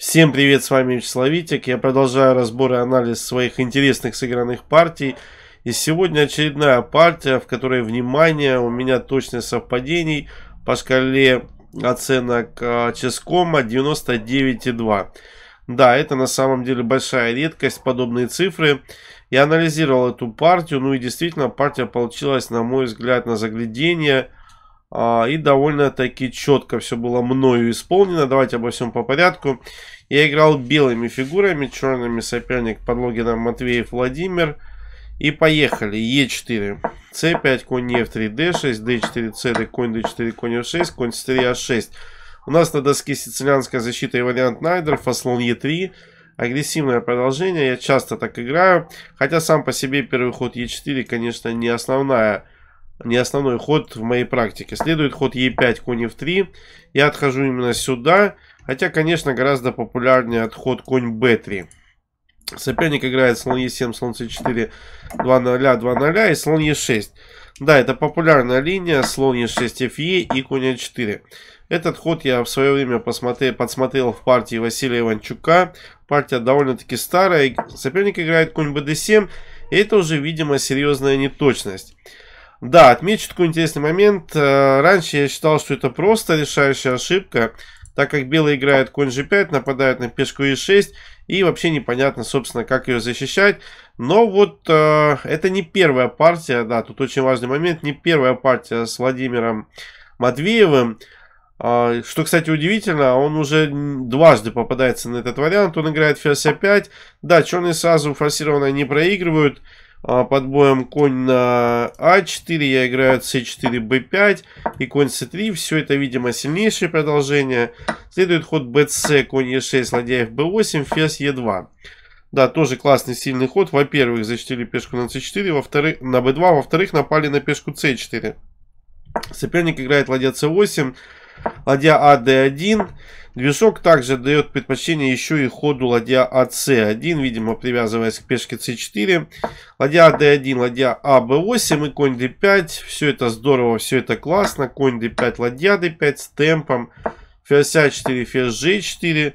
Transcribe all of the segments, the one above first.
Всем привет, с вами Вячеслав Витик. Я продолжаю разбор и анализ своих интересных сыгранных партий. И сегодня очередная партия, в которой, внимание, у меня точность совпадений по шкале оценок а, Ческома 99,2. Да, это на самом деле большая редкость, подобные цифры. Я анализировал эту партию, ну и действительно партия получилась, на мой взгляд, на заглядение – а, и довольно-таки четко все было мною исполнено. Давайте обо всем по порядку. Я играл белыми фигурами, черными соперник под логином Матвеев Владимир. И поехали. Е4, С5, конь Е3, Д6, Д4, С, Д, конь Д4, конь Е6, конь С3, А6. У нас на доске сицилианская защита и вариант Найдер, фаслон Е3. Агрессивное продолжение, я часто так играю. Хотя сам по себе первый ход Е4, конечно, не основная не основной ход в моей практике. Следует ход Е5, конь в 3 Я отхожу именно сюда. Хотя, конечно, гораздо популярнее отход конь б 3 Соперник играет слон е 7 слон c4, 2 0, 2 0 и слон е 6 Да, это популярная линия, слон е 6 fe и конь a4. Этот ход я в свое время посмотрел, подсмотрел в партии Василия Иванчука. Партия довольно-таки старая. Соперник играет конь бд 7 и это уже, видимо, серьезная неточность. Да, отмечу такой интересный момент. Э, раньше я считал, что это просто решающая ошибка, так как белый играет конь g5, нападает на пешку e6, и вообще непонятно, собственно, как ее защищать. Но вот э, это не первая партия, да, тут очень важный момент, не первая партия с Владимиром Матвеевым. Э, что, кстати, удивительно, он уже дважды попадается на этот вариант, он играет ферзь a5. А да, черные сразу форсированно не проигрывают, а, под боем конь на А4, я играю С4, Б5 и конь С3. Все это, видимо, сильнейшее продолжение. Следует ход БС, конь Е6, ладья ФБ8, ферзь Е2. Да, тоже классный сильный ход. Во-первых, зачтили пешку на С4, во-вторых, на Б2, во-вторых, напали на пешку С4. Соперник играет ладья С8, ладья ад 1 Движок также дает предпочтение еще и ходу ладья АС1, видимо привязываясь к пешке С4. Ладья d 1 ладья АБ8 и конь d 5 Все это здорово, все это классно. Конь d 5 ладья d 5 с темпом. Ферзь А4, ферзь g 4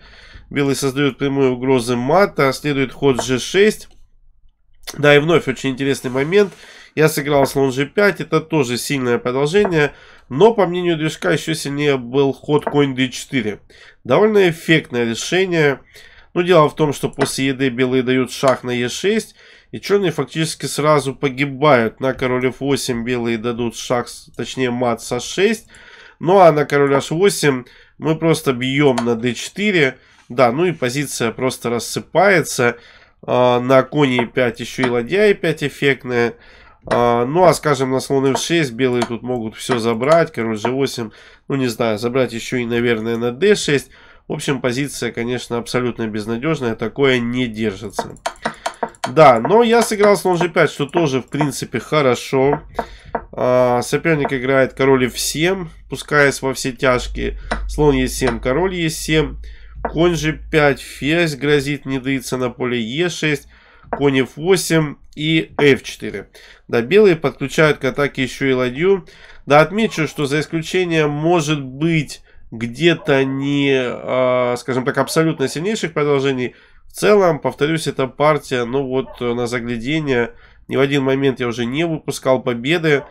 белый создает прямые угрозы мата. Следует ход G6. Да, и вновь очень интересный момент. Я сыграл слон G5. Это тоже сильное продолжение. Но, по мнению движка, еще сильнее был ход конь d4. Довольно эффектное решение. Но ну, дело в том, что после еды белые дают шах на e6, и черные фактически сразу погибают. На король f8 белые дадут шах, точнее мат с 6 ну а на король h8 мы просто бьем на d4. Да, ну и позиция просто рассыпается. А, на коне e5 еще и ладья e5 эффектная. А, ну, а скажем, на слон f6 белые тут могут все забрать. Король g8, ну, не знаю, забрать еще и, наверное, на d6. В общем, позиция, конечно, абсолютно безнадежная. Такое не держится. Да, но я сыграл слон g5, что тоже, в принципе, хорошо. А, соперник играет король f7, пускаясь во все тяжкие. Слон e7, король e7. Конь g5, ферзь грозит не дается на поле e6 конь f8 и f4. Да, белые подключают к атаке еще и ладью. Да, отмечу, что за исключением может быть где-то не, а, скажем так, абсолютно сильнейших продолжений. В целом, повторюсь, эта партия, ну вот на заглядение, ни в один момент я уже не выпускал победы.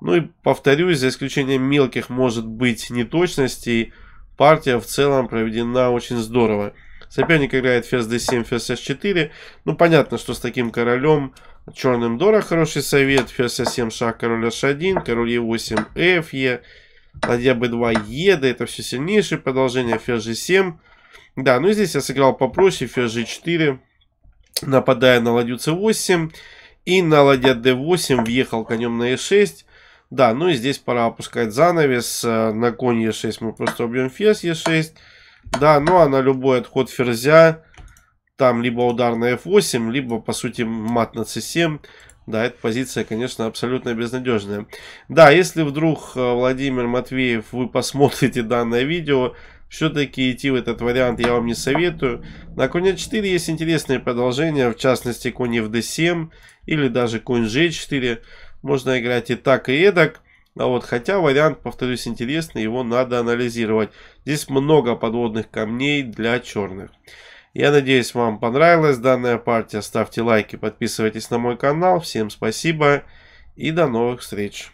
Ну и повторюсь, за исключением мелких, может быть, неточностей, партия в целом проведена очень здорово. Соперник играет ферзь d7, ферзь h4. Ну, понятно, что с таким королем черным дора хороший совет. Ферзь h 7 шаг, король h1, король e8, fe. Ладья b2, е, да это все сильнейшее продолжение. Ферзь g7. Да, ну и здесь я сыграл попроще, ферзь g4. Нападая на ладью c8. И на ладья d8 въехал конем на e6. Да, ну и здесь пора опускать занавес. Э, на конь e6 мы просто убьем ферзь e6. Да, ну а на любой отход ферзя, там либо удар на f8, либо, по сути, мат на c7. Да, эта позиция, конечно, абсолютно безнадежная. Да, если вдруг, э, Владимир Матвеев, вы посмотрите данное видео, все-таки идти в этот вариант я вам не советую. На конь а4 есть интересные продолжения, в частности конь fd7 или даже конь g4. Можно играть и так, и эдак. А вот, хотя вариант, повторюсь, интересный, его надо анализировать. Здесь много подводных камней для черных. Я надеюсь, вам понравилась данная партия. Ставьте лайки, подписывайтесь на мой канал. Всем спасибо и до новых встреч.